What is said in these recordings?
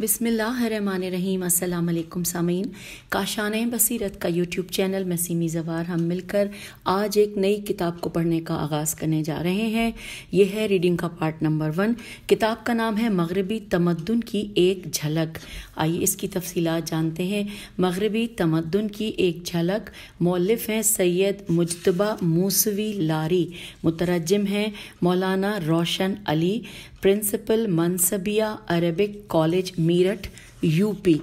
बिसमीम अल्लाम सामीन काशान बसीरत का यूट्यूब चैनल मसीमी जवार हम मिलकर आज एक नई किताब को पढ़ने का आगाज़ करने जा रहे हैं यह है रीडिंग का पार्ट नंबर वन किताब का नाम है मगरबी तमद्दन की एक झलक आइए इसकी तफसीलात जानते हैं मगरबी तमदन की एक झलक मौलफ हैं सैयद मुजतबा मूसवी लारी मुतरजम हैं मौलाना Roshan Ali principal Mansabia Arabic college Meerut UP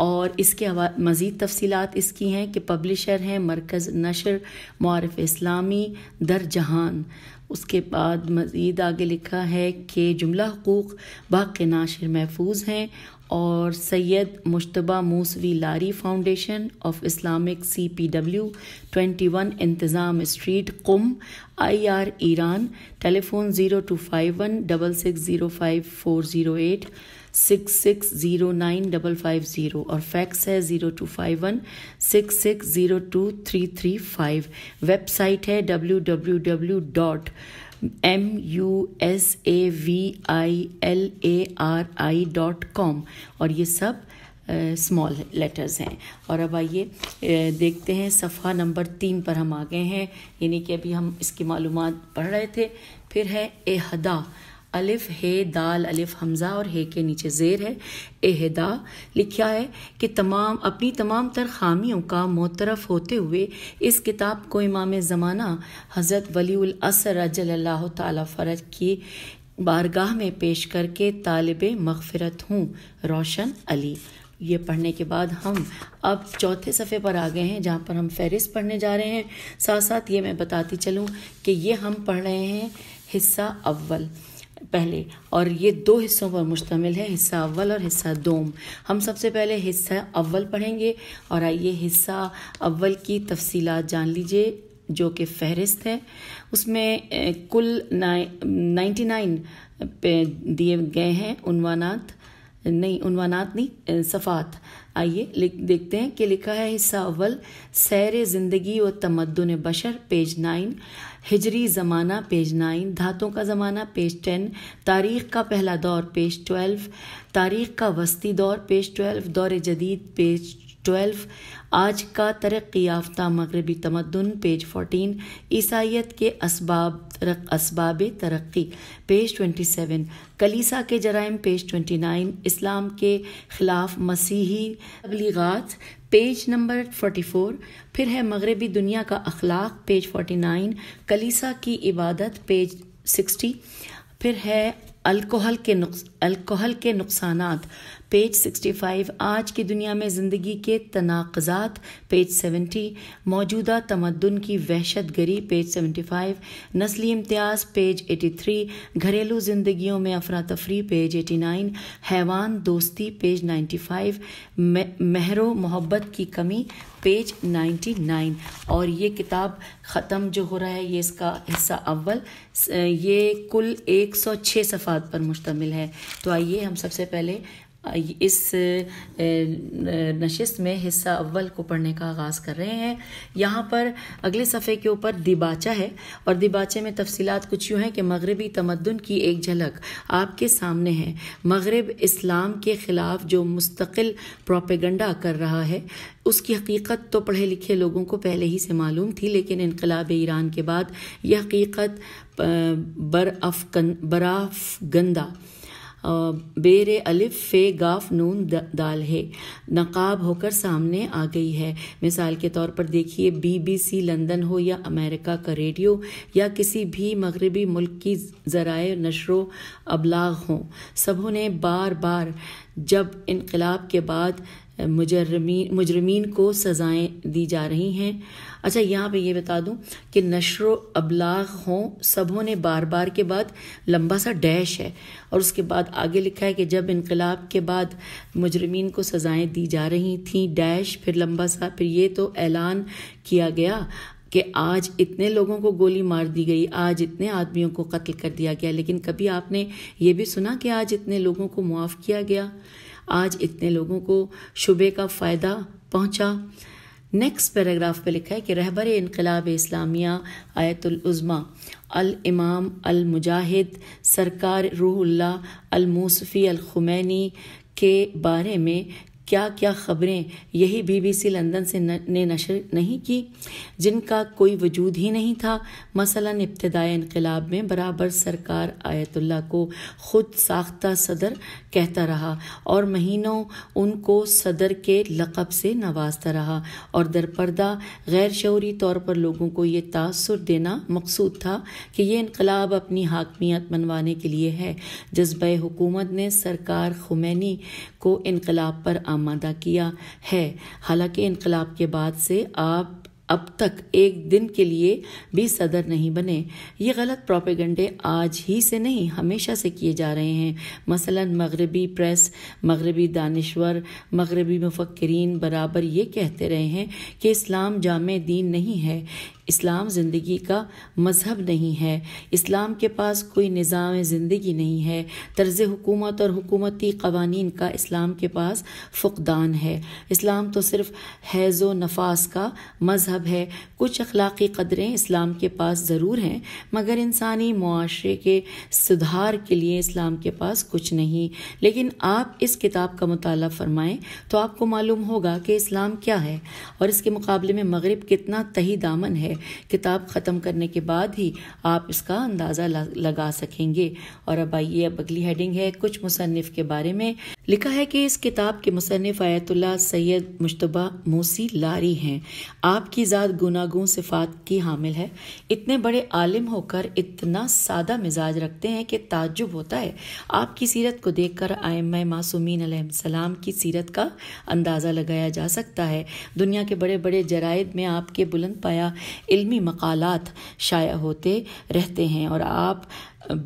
और इसके मज़ीद तफसीत इसकी हैं कि पब्लिशर हैं मरकज़ नशर मारफ इस्लामी दर जहान उसके बाद मज़ीद आगे लिखा है कि जुमला हकूक़ बाकी नाशर महफूज हैं और Syed Mujtaba Musavi Lari foundation of Islamic C P W twenty one इंतज़ाम street Qom I R Iran telephone zero two five one double six zero five four zero eight six six zero nine double five zero और fax है zero two five one six six zero two three three five website है W W W dot M U S A V I L A are I dot com और ये सब small uh, letters हैं और अब आइए देखते हैं सफ़ा नंबर तीन पर हम आ गए हैं यानी कि अभी हम इसकी मालूम पढ़ रहे थे फिर है एहदा अलिफ हे दाल अलिफ हमज़ा और हे के नीचे ज़ेर है एहदा लिखा है कि तमाम अपनी तमाम तर खामियों का मोतरफ होते हुए इस किताब को इमाम ज़माना हज़रत वलीउल असर रजल्ला फरज की बारगाह में पेश करके तालब मगफरत हूँ रोशन अली ये पढ़ने के बाद हम अब चौथे सफ़े पर आ गए हैं जहाँ पर हम फहरिस्त पढ़ने जा रहे हैं साथ साथ ये मैं बताती चलूँ कि ये हम पढ़ रहे हैं हिस्सा अव्वल पहले और ये दो हिस्सों पर मुश्तमिल है हिस्सा अव्वल और हिस्सा दोम हम सबसे पहले हिस्सा अव्वल पढ़ेंगे और आइए हिस्सा अव्वल की तफसीलात जान लीजिए जो कि फहरिस्त है उसमें कुल नाइन्टी नाइन पे दिए गए हैं उनवानात नहीं उनवानात नहीं सफ़ात आइए देखते हैं कि लिखा है हिस्सा अव्वल सैर ज़िंदगी व तमदन बशर पेज नाइन हिजरी ज़माना पेज नाइन धातों का ज़माना पेज टेन तारीख़ का पहला दौर पेज ट्वेल्व तारीख़ का वस्ती दौर पेज ट्वेल्व दौर जदीद पेज ट्वेल्व आज का तरक्याफ्ता याफ्ता मगरबी तमदन पेज फोर्टीन ईसाइत के इसबाब तरक तरक्की पेज ट्वेंटी सेवन कलीसा के जराइम पेज ट्वेंटी नाइन इस्लाम के ख़िलाफ़ मसीही तबलीगात पेज नंबर फोर्टी फोर फिर है मगरबी दुनिया का अखलाक पेज फोर्टी नाइन कलीसा की इबादत पेज सिक्सटी फिर है अल्कोहल के नुक्स अल्कोहल के नुकसान पेज 65 आज की दुनिया में ज़िंदगी के तनाक़ात पेज 70 मौजूदा तमदन की वहशत गरी पेज 75 नस्ली इम्तियाज पेज 83 घरेलू ज़िंदगियों में अफरा तफरी पेज 89 हैवान दोस्ती पेज 95 महरो मोहब्बत की कमी पेज 99 और ये किताब ख़त्म जो हो रहा है ये इसका हिस्सा अव्वल ये कुल 106 सफ़ात पर मुश्तमिल है तो आइए हम सबसे पहले इस नशस्त में हिस्सा अव्वल को पढ़ने का आगाज़ कर रहे हैं यहाँ पर अगले सफ़े के ऊपर दिबाचा है और दिबाचे में तफसीत कुछ यूँ हैं कि मगरबी तमदन की एक झलक आपके सामने है मगरब इस्लाम के ख़िलाफ़ जो मुस्तकिल प्रोपेगंडा कर रहा है उसकी हकीकत तो पढ़े लिखे लोगों को पहले ही से मालूम थी लेकिन इनकलाब ईरान के बाद यह हकीकत बरअफ बराफ गंदा बेरे अलिफ फे गाफ नून दाल है नकाब होकर सामने आ गई है मिसाल के तौर पर देखिए बीबीसी लंदन हो या अमेरिका का रेडियो या किसी भी मगरबी मुल्क की ज़राए नशरों अबलाग हों सबों ने बार बार जब इनकलाब के बाद मुजरमी मुजरमीन को सज़ाएं दी जा रही हैं अच्छा यहाँ पे ये बता दूँ कि नशर अबलाग हों सबों ने बार बार के बाद लंबा सा डैश है और उसके बाद आगे लिखा है कि जब इनकलाब के बाद मुजरमीन को सज़ाएं दी जा रही थी डैश फिर लंबा सा फिर ये तो ऐलान किया गया कि आज इतने लोगों को गोली मार दी गई आज इतने आदमियों को कत्ल कर दिया गया लेकिन कभी आपने ये भी सुना कि आज इतने लोगों को मुआफ़ किया गया आज इतने लोगों को शुबे का फ़ायदा पहुंचा नेक्स्ट पैराग्राफ पे लिखा है कि रहबर इनकलाब इस्लामिया आयतुलज़मा अल इमाम अल मुजाहिद सरकार रूहुल्ला अल मूसफ़ी अल खुमैनी के बारे में क्या क्या खबरें यही बीबीसी लंदन से न, ने नशर नहीं की जिनका कोई वजूद ही नहीं था मसला इब्तदाई इनकलाब में बराबर सरकार आयतुल्ला को खुद साख्ता सदर कहता रहा और महीनों उनको सदर के लकब से नवाजता रहा और दरपर्दा गैर शौरी तौर पर लोगों को ये तासर देना मकसूद था कि यह इनकलाब अपनी हाकमियत मनवाने के लिए है जज्ब हुकूमत ने सरकार खुमैनी को इनकलाब पर आमादा किया है हालांकि इनकलाब के बाद से आप अब तक एक दिन के लिए भी सदर नहीं बने ये गलत प्रोपेगेंडे आज ही से नहीं हमेशा से किए जा रहे हैं मसलन मगरबी प्रेस मगरबी दानश्वर मगरबी मुफक्रीन बराबर ये कहते रहे हैं कि इस्लाम जाम दीन नहीं है इस्लाम ज़िंदगी का मज़हब नहीं है इस्लाम के पास कोई निज़ाम ज़िंदगी नहीं है तर्ज़ हुकूमत और हुकूमती कवानीन का इस्लाम के पास फ़ुकदान है इस्लाम तो सिर्फ हैज़ व नफास का मज़हब है कुछ अखलाक़ी कदरें इस्लाम के पास ज़रूर हैं मगर इंसानी मुआरे के सुधार के लिए इस्लाम के पास कुछ नहीं लेकिन आप इस किताब का मताल फरमाएँ तो आपको मालूम होगा कि इस्लाम क्या है और इसके मुकाबले में मगरब कितना तही दामन है है किताब ख़त्म करने के बाद ही आप इसका अंदाज़ा लगा सकेंगे और अब आइए अब अगली हेडिंग है कुछ मुसनफ़ के बारे में लिखा है कि इस किताब के मुसनफ़ आयतुल्ला सैयद मुशतबा मूसी लारी हैं आपकी ज़ात गुनागुन सिफात की हामिल है इतने बड़े आलिम होकर इतना सादा मिजाज रखते हैं कि ताजुब होता है आपकी सीरत को कर आयम मासूमिन सलाम की सीरत का अंदाज़ा लगाया जा सकता है दुनिया के बड़े बड़े जराइद में आपके बुलंद पाया इल्मी मकालात शाया होते रहते हैं और आप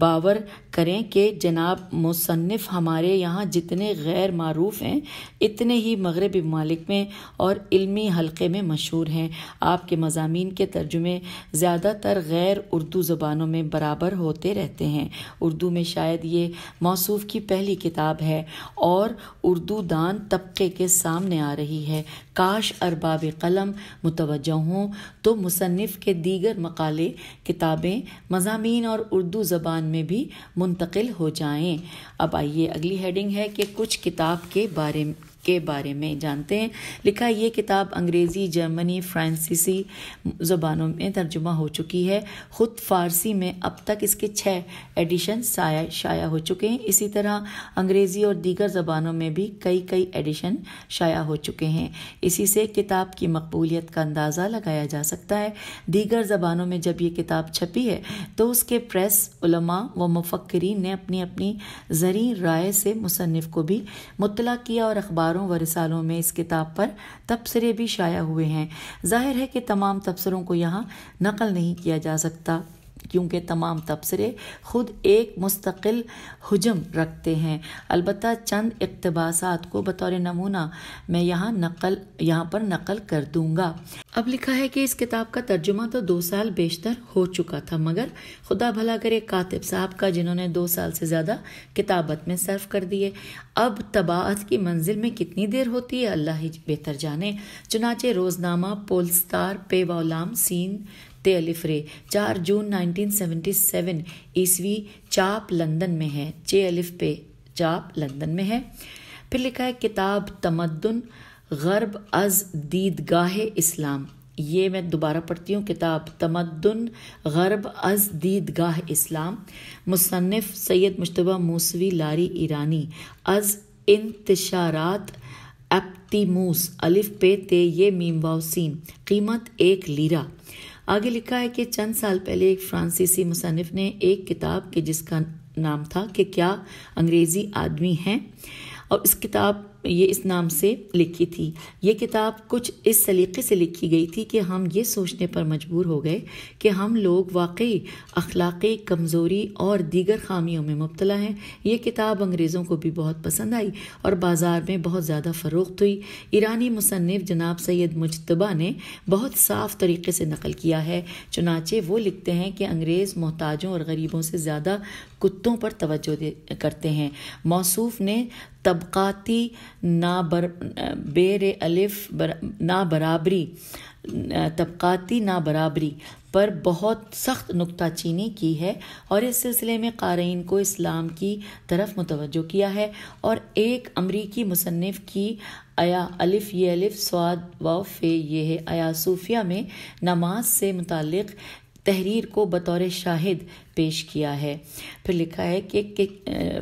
बावर करें कि जनाब मुसनफ़ हमारे यहाँ जितने गैर मरूफ़ हैं इतने ही मगरबी ममालिक में और इलमी हल्के में मशहूर हैं आपके मजामी के तर्जुमे ज़्यादातर गैर उर्दू ज़बानों में बराबर होते रहते हैं उर्दू में शायद ये मौसू की पहली किताब है और उर्दू दान तबके के सामने आ रही है काश अरबाब कलम मुतवजह हों तो मुसनफ़ के दीगर मकाले किताबें मजामी और उर्दू ज़बान में भी मुंतकिल हो जाएं। अब आइए अगली हेडिंग है कि कुछ किताब के बारे में के बारे में जानते हैं लिखा ये किताब अंग्रेज़ी जर्मनी फ्रांसीसी ज़ुबानों में तर्जुमा हो चुकी है ख़ुद फ़ारसी में अब तक इसके छः एडिशन शाया हो चुके हैं इसी तरह अंग्रेज़ी और दीगर ज़बानों में भी कई कई एडिशन शाया हो चुके हैं इसी से किताब की मकबूलियत का अंदाज़ा लगाया जा सकता है दीगर ज़बानों में जब ये किताब छपी है तो उसके प्रेस उलमा व मुफक्रीन ने अपनी अपनी ज़री राय से मुसनफ़ को भी मुतला किया और अखबार हजारों व रिसालों में इस किताब पर तबसरे भी शाया हुए हैं जाहिर है कि तमाम तबसरों को यहाँ नकल नहीं किया जा सकता क्योंकि तमाम तबसरे ख़ुद एक मुस्तकिल हजम रखते हैं अलबत् चंद इकतबास को बतौर नमूना मैं यहाँ नकल यहाँ पर नकल कर दूँगा अब लिखा है कि इस किताब का तर्जुमा तो दो साल बेशतर हो चुका था मगर खुदा भला करे कातिब साहब का जिन्होंने दो साल से ज़्यादा किताबत में सर्फ कर दिए अब तबाहत की मंजिल में कितनी देर होती है अल्लाह ही बेहतर जाने चुनाचे रोज़नामा पोलस्तार पेवालाम सीन ते रे चार जून 1977 ईस्वी चाप लंदन में है चे अलिफ पे चाप लंदन में है फिर लिखा है किताब तमद्दन गर्ब अज दीदगाह इस्लाम ये मैं दोबारा पढ़ती हूँ किताब तमद्दन गर्ब अज दीदगाह इस्लाम मुसनफ़ सैयद मुशतबा मूसवी लारी ईरानी अज इंतशारात एप्तीमूस अलिफ पे ते ये मीम वाउसिन कीमत एक लीरा आगे लिखा है कि चंद साल पहले एक फ्रांसीसी मुसनफ ने एक किताब के जिसका नाम था कि क्या अंग्रेजी आदमी हैं और इस किताब ये इस नाम से लिखी थी ये किताब कुछ इस सलीके से लिखी गई थी कि हम ये सोचने पर मजबूर हो गए कि हम लोग वाकई अखलाक़ी कमज़ोरी और दीगर खामियों में मुबतला हैं ये किताब अंग्रेज़ों को भी बहुत पसंद आई और बाज़ार में बहुत ज़्यादा फ़रोख्त हुई ईरानी मुसनफ़ जनाब सैयद मुशतबा ने बहुत साफ तरीके से नकल किया है चुनाचे वो लिखते हैं कि अंग्रेज़ मोहताजों और गरीबों से ज़्यादा कुत्तों पर तवज्जो करते हैं मौसूफ ने तबक़ाती ना बेर अलिफ बर, ना बराबरी तबक़ाती ना बराबरी पर बहुत सख्त नुकताचीनी की है और इस सिलसिले में क़ारीन को इस्लाम की तरफ मुतवजो किया है और एक अमरीकी मुसनफ़ की अया अलिफ ये अलिफ स्वाद व फे ये है अया सूफिया में नमाज से मुतक़ तहरीर को बतौर शाहिद पेश किया है फिर लिखा है कि, कि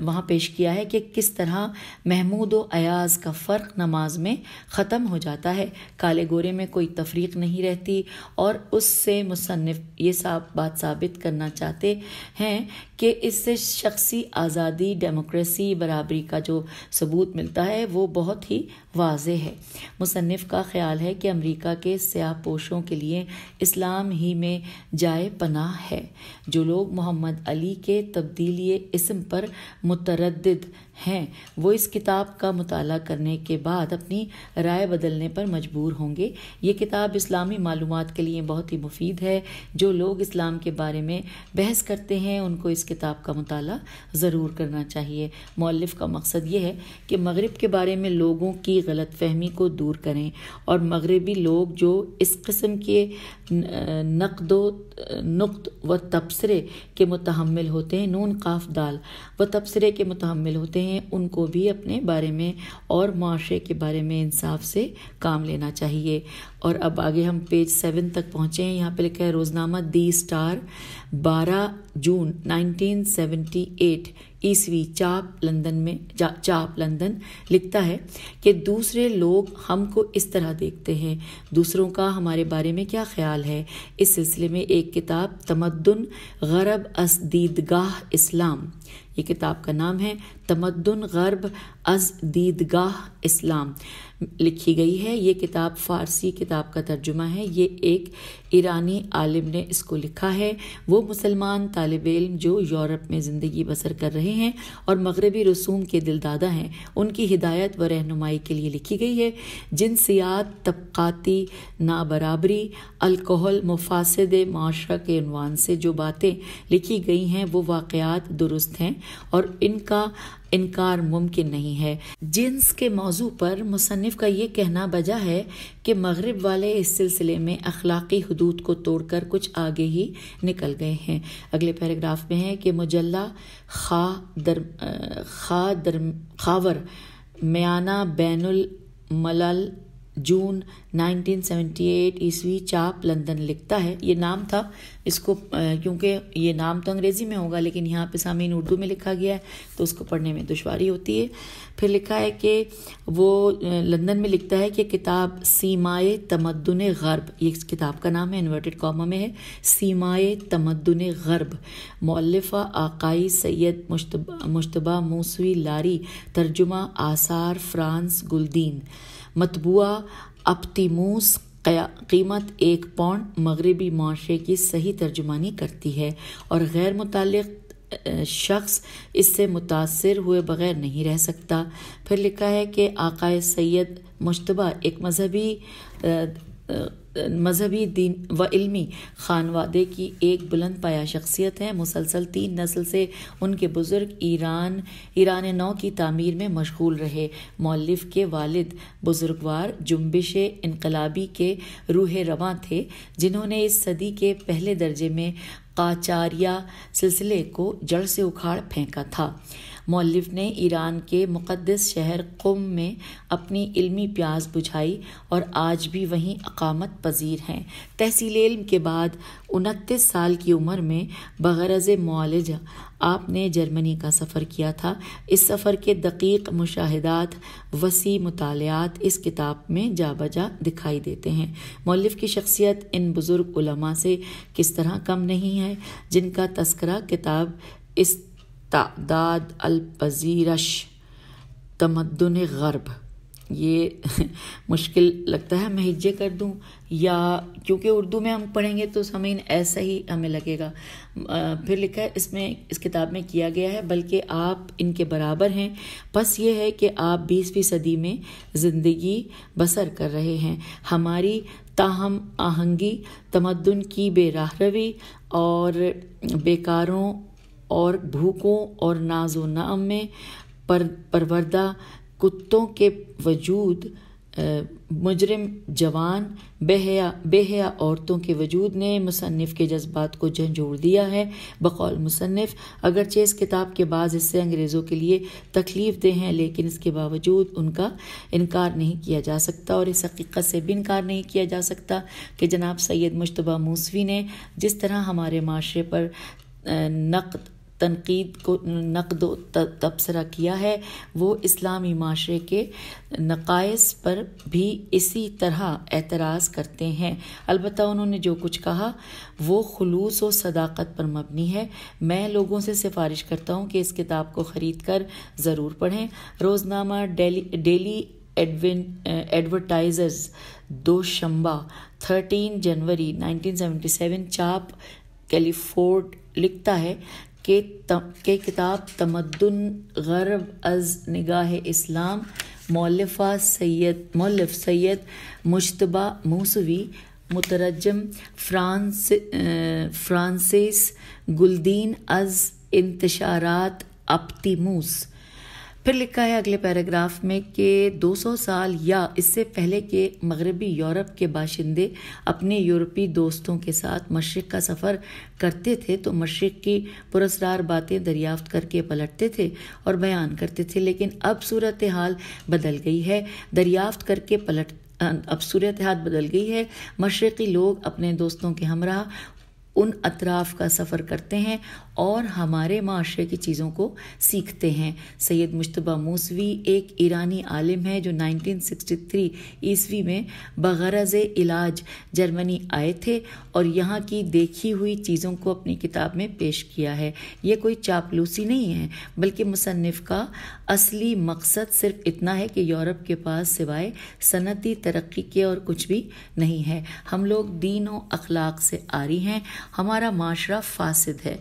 वहाँ पेश किया है कि किस तरह महमूद व अयाज़ का फ़र्क नमाज में ख़त्म हो जाता है काले गोरे में कोई तफरीक नहीं रहती और उससे मुसनफ़ ये साब बात साबित करना चाहते हैं कि इससे शख्सी आज़ादी डेमोक्रेसी बराबरी का जो सबूत मिलता है वो बहुत ही वाज है मुसनफ़ का ख्याल है कि अमरीका के स्याह पोशों के लिए इस्लाम ही में जाए पनाह है जो लोग मोहम्मद अली के तब्दीली इसम पर मुतरद हैं वो इस किताब का मताल करने के बाद अपनी राय बदलने पर मजबूर होंगे ये किताब इस्लामी मालूम के लिए बहुत ही मुफीद है जो लोग इस्लाम के बारे में बहस करते हैं उनको इस किताब का मताल ज़रूर करना चाहिए मौलफ़ का मकसद ये है कि मगरब के बारे में लोगों की गलत फहमी को दूर करें और मगरबी लोग जो इस कस्म के नकद नुक्त व तबसरे के मुतहमल होते हैं नून काफ दाल व तबसरे के मुतहमल होते हैं हैं उनको भी अपने बारे में और माशरे के बारे में इंसाफ से काम लेना चाहिए और अब आगे हम पेज सेवन तक पहुँचे हैं यहाँ पे लिखा है रोज़नामा दी स्टार 12 जून 1978 ईस्वी चाप लंदन में जा, चाप लंदन लिखता है कि दूसरे लोग हमको इस तरह देखते हैं दूसरों का हमारे बारे में क्या ख्याल है इस सिलसिले में एक किताब तमद्दन गरब असदीदगाह इस्लाम ये किताब का नाम है तमदन गर्ब अज दीदगाह इस्लाम लिखी गई है ये किताब फ़ारसी किताब का तर्जुमा है ये एक ईरानी आलिम ने इसको लिखा है वो मुसलमान तालब इम जो यूरोप में ज़िंदगी बसर कर रहे हैं और मगरबी रसूम के दिलदादा हैं उनकी हिदायत व रहनुमाई के लिए लिखी गई है जिनसियात तबक़ाती नाबराबरी अल्कोहल मुफासद माशरा के अनवान से जो बातें लिखी गई हैं वो वाक़ात दुरुस्त हैं और इनका इनकार मुमकिन नहीं है जिन्स के मौजू पर मुसनफ़ का ये कहना बजा है कि मगरब वाले इस सिलसिले में अखलाकी हदूद को तोड़कर कुछ आगे ही निकल गए हैं अगले पैराग्राफ में है कि मुजल्ला खा दर खा दर खावर म्याना बैनुल मलल जून 1978 ईस्वी चाप लंदन लिखता है ये नाम था इसको क्योंकि ये नाम तो अंग्रेज़ी में होगा लेकिन यहाँ पे सामीन उर्दू में लिखा गया है तो उसको पढ़ने में दुशारी होती है फिर लिखा है कि वो लंदन में लिखता है कि किताब सीमाए तमद्दन गर्ब ये इस किताब का नाम है इन्वर्टेड कॉमा में है सीमाए तमद्दन गर्ब मौलफ़ा आकाई सैद मुशतबा मुशतबा मूसवी लारी तर्जुमा आसार फ्रांस गुलदीन मतबूआ अपतिमूस कीमत एक पौंड मगरबी माशरे की सही तर्जुमानी करती है और गैर मुतल शख्स इससे मुतासर हुए बगैर नहीं रह सकता फिर लिखा है कि आकाए सैयद मुशतबा एक मजहबी मजहबी दिन व इल्मी खान वादे की एक बुलंद पाया शख्सियत है मुसलसल तीन नस्ल से उनके बुज़ुर्ग ईरान ईरान नौ की तामीर में मशगूल रहे मौलफ के वालिद बुजुर्गवार जुम्बिश इनकलाबी के रूह रवा थे जिन्होंने इस सदी के पहले दर्जे में काचारिया सिलसिले को जड़ से उखाड़ फेंका था मौलव ने ईरान के मुक़दस शहर कुम में अपनी इल्मी प्यास बुझाई और आज भी वहीं अकामत पजीर हैं तहसील इल्म के बाद उनतीस साल की उम्र में बगरज मौलज आपने जर्मनी का सफ़र किया था इस सफ़र के दकीक मुशाहदात वसी मुतालियात इस किताब में जा बजा दिखाई देते हैं मौलव की शख्सियत इन बुज़ुर्ग उलमा से किस तरह कम नहीं है जिनका तस्करा किताब इस तादाद अलपजीरश तमदन गर्ब ये मुश्किल लगता है मैं हिज्जे कर दूं या क्योंकि उर्दू में हम पढ़ेंगे तो हमें ऐसा ही हमें लगेगा फिर लिखा है इसमें इस किताब में किया गया है बल्कि आप इनके बराबर हैं बस ये है कि आप बीसवीं सदी में ज़िंदगी बसर कर रहे हैं हमारी ताहम आहंगी तमदन की बेराहरवी और बेकारों और भूखों और नाजो नाम में पर परवरदा कुत्तों के वजूद मुजरम जवान बेहया बेहया औरतों के वजूद ने मुसनफ़ के जज्बात को झंझोड़ दिया है बकौल मुसनफ़ अगरचे इस किताब के बाद इससे अंग्रेज़ों के लिए तकलीफ़ दे हैं लेकिन इसके बावजूद उनका इनकार नहीं किया जा सकता और इस हकीकत से भी इनकार नहीं किया जा सकता कि जनाब सैद मुशतबा मूसवी ने जिस तरह हमारे माशरे पर नक़द तनकीद को नकद तबसरा किया है वो इस्लामी माशरे के नकायस पर भी इसी तरह एतराज़ करते हैं अलबत् उन्होंने जो कुछ कहा वो खलूस और सदाकत पर मबनी है मैं लोगों से सिफारिश करता हूँ कि इस किताब को ख़रीद कर ज़रूर पढ़ें रोज़नामा डेली डेली एडवर्टाइजर्स दो शंबा थर्टीन जनवरी 1977 चाप कैलिफोर्ड लिखता है के तम, के किताब तमदन गरब अज निगाह इस्लाम मौलफ़ा सैद मौलफ सैद मुशतबा मूसवी मुतरजम फ्रांस फ्रांसिस गुलदीन अज इंतशारात मूस फिर लिखा है अगले पैराग्राफ में कि 200 साल या इससे पहले के मगरबी यूरोप के बाशिंदे अपने यूरोपी दोस्तों के साथ मशरक़ का सफ़र करते थे तो मशरक़ की पुरस्कार बातें दरियाफ्त करके पलटते थे और बयान करते थे लेकिन अब सूरत हाल बदल गई है दरियाफ्त करके पलट अब सूरत हाल बदल गई है मशरक़ी लोग अपने दोस्तों के हमरा उन अतराफ का सफ़र करते हैं और हमारे माशरे की चीज़ों को सीखते हैं सैयद मुशतबा मूसवी एक ईरानी आलिम है जो 1963 ईस्वी में बगरज इलाज जर्मनी आए थे और यहाँ की देखी हुई चीज़ों को अपनी किताब में पेश किया है ये कोई चापलूसी नहीं है बल्कि मुसनफ़ का असली मकसद सिर्फ इतना है कि यूरोप के पास सिवाय सनती तरक्की के और कुछ भी नहीं है हम लोग दीन अखलाक से आ रही हैं हमारा माशरा फासद है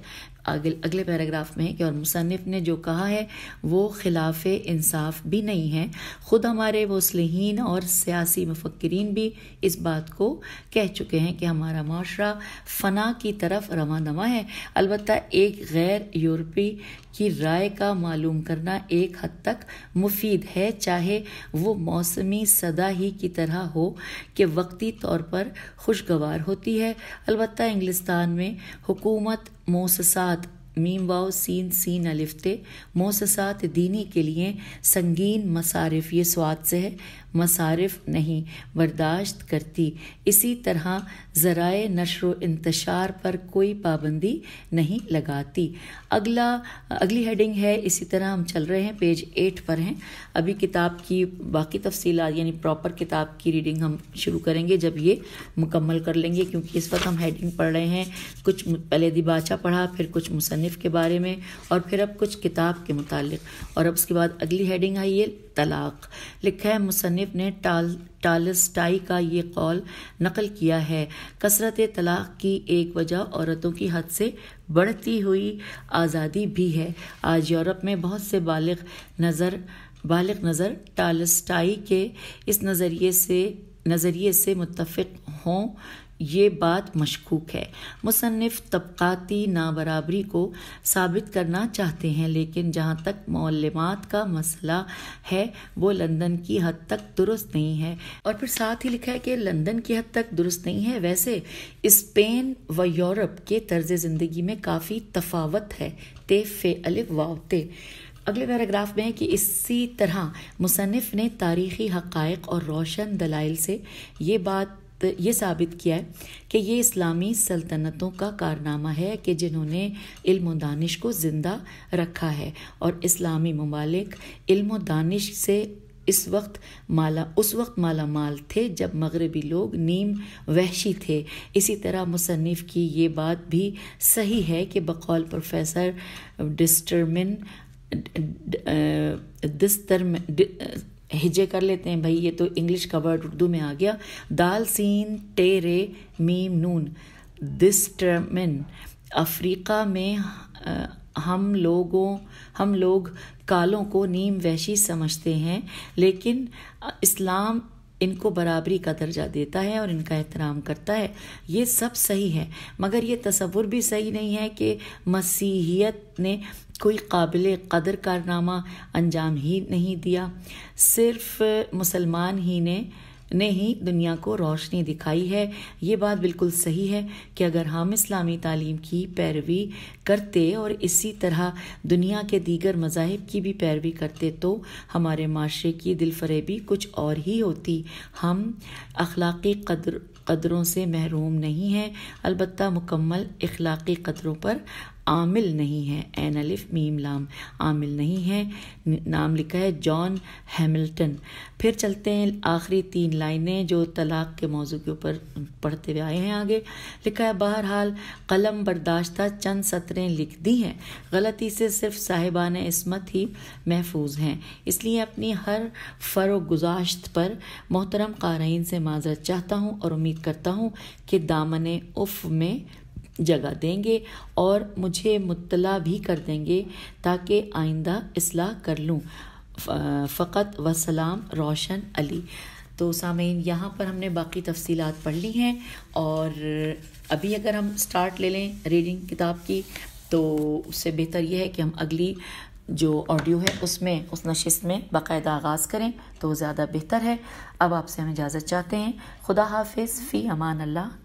अगल अगले पैराग्राफ में है कि और मुसनफ़ ने जो कहा है वो खिलाफ इंसाफ भी नहीं है ख़ुद हमारे मुसलहन और सियासी मफक्रीन भी इस बात को कह चुके हैं कि हमारा माशरा फ़ना की तरफ रवा दवा है अलबत् एक गैर यूरोपी की राय का मालूम करना एक हद तक मुफीद है चाहे वो मौसमी सदा ही की तरह हो कि वक्ती तौर पर खुशगवार होती है अलबत् इंग्लिस्तान में हुकूमत मोससात मीम वाओ सीन सीन अलिफ्ते मोससात दीनी के लिए संगीन मसारिफ ये स्वाद से है मसारफ नहीं बर्दाश्त करती इसी तरह ज़राए नशर इंतशार पर कोई पाबंदी नहीं लगाती अगला अगली हेडिंग है इसी तरह हम चल रहे हैं पेज एट पर हैं अभी किताब की बाकी तफसील यानी प्रॉपर किताब की रीडिंग हम शुरू करेंगे जब ये मुकम्मल कर लेंगे क्योंकि इस वक्त हम हेडिंग पढ़ रहे हैं कुछ पहले दिबाचा पढ़ा फिर कुछ मुसनफ़ के बारे में और फिर अब कुछ किताब के मुतालिक और अब उसके बाद अगली हेडिंग आई है तलाक लिखा है मुसनफ़ ने टाल टालस्टाई का ये कौल नकल किया है कसरत तलाक की एक वजह औरतों की हद से बढ़ती हुई आज़ादी भी है आज यूरोप में बहुत से बालग नज़र बालग नज़र टालस्टाई के इस नज़रिए से नज़रिए से मुतफ़ हों ये बात मशकूक है मुसनफ़ तबक़ाती नाबराबरी को साबित करना चाहते हैं लेकिन जहाँ तक मौलमात का मसला है वो लंदन की हद तक दुरुस्त नहीं है और फिर साथ ही लिखा है कि लंदन की हद तक दुरुस्त नहीं है वैसे स्पेन व यूरोप के तर्ज ज़िंदगी में काफ़ी तफावत है ते फे अलिफ वावते अगले पैराग्राफ में है कि इसी तरह मुसनफ़ ने तारीख़ी हक़ और रोशन दलाइल से ये बात तो ये साबित किया है कि ये इस्लामी सल्तनतों का कारनामा है कि जिन्होंने इल्म दानिश को ज़िंदा रखा है और इस्लामी ममालिक इल्म दानिश से इस वक्त माला उस वक्त माला माल थे जब मगरबी लोग नीम वहशी थे इसी तरह मुसनफ़ की ये बात भी सही है कि बकौल प्रोफेसर डिस्टरमिन डिस्टरम हिजे कर लेते हैं भाई ये तो इंग्लिश का वर्ड उर्दू में आ गया दाल सीन टेरे मीम नून दिस टर्मिन अफ्रीका में हम लोगों हम लोग कालों को नीम वैशी समझते हैं लेकिन इस्लाम इनको बराबरी का दर्जा देता है और इनका एहतराम करता है ये सब सही है मगर ये तस्वुर भी सही नहीं है कि मसीहियत ने कोई काबिल कदर कारनामा अंजाम ही नहीं दिया सिर्फ मुसलमान ही ने ने ही दुनिया को रोशनी दिखाई है ये बात बिल्कुल सही है कि अगर हम इस्लामी तालीम की पैरवी करते और इसी तरह दुनिया के दीगर मजाहब की भी पैरवी करते तो हमारे माशरे की दिलफरेबी कुछ और ही होती हम अखलाक़ी कदर कदरों से महरूम नहीं हैं अलबत् मुकम्मल अखलाक़ी कदरों पर आमिल नहीं है एन अलिफ मीम लाम आमिल नहीं है नाम लिखा है जॉन हैमिल्टन फिर चलते हैं आखिरी तीन लाइनें जो तलाक के मौजू के ऊपर पढ़ते हुए आए हैं आगे लिखा है बहरहाल कलम बर्दाश्ता चंद सतरें लिख दी हैं गलती से सिर्फ साहिबान इसमत ही महफूज हैं इसलिए अपनी हर फ़र गुजाश्त पर मोहतरम कारीन से माजरत चाहता हूँ और उम्मीद करता हूँ कि दामन उफ़ में जगह देंगे और मुझे मुतला भी कर देंगे ताकि आइंदा असलाह कर लूँ फ़क़त वसलाम रोशन अली तो सामीन यहाँ पर हमने बाकी तफसीलात पढ़ ली हैं और अभी अगर हम स्टार्ट ले लें रीडिंग किताब की तो उससे बेहतर यह है कि हम अगली जो ऑडियो है उसमें उस नशिस्त में बाकायदा आगाज़ करें तो ज़्यादा बेहतर है अब आपसे हम इजाज़त चाहते हैं खुदा हाफिज़ फ़ी अमान अल्लाह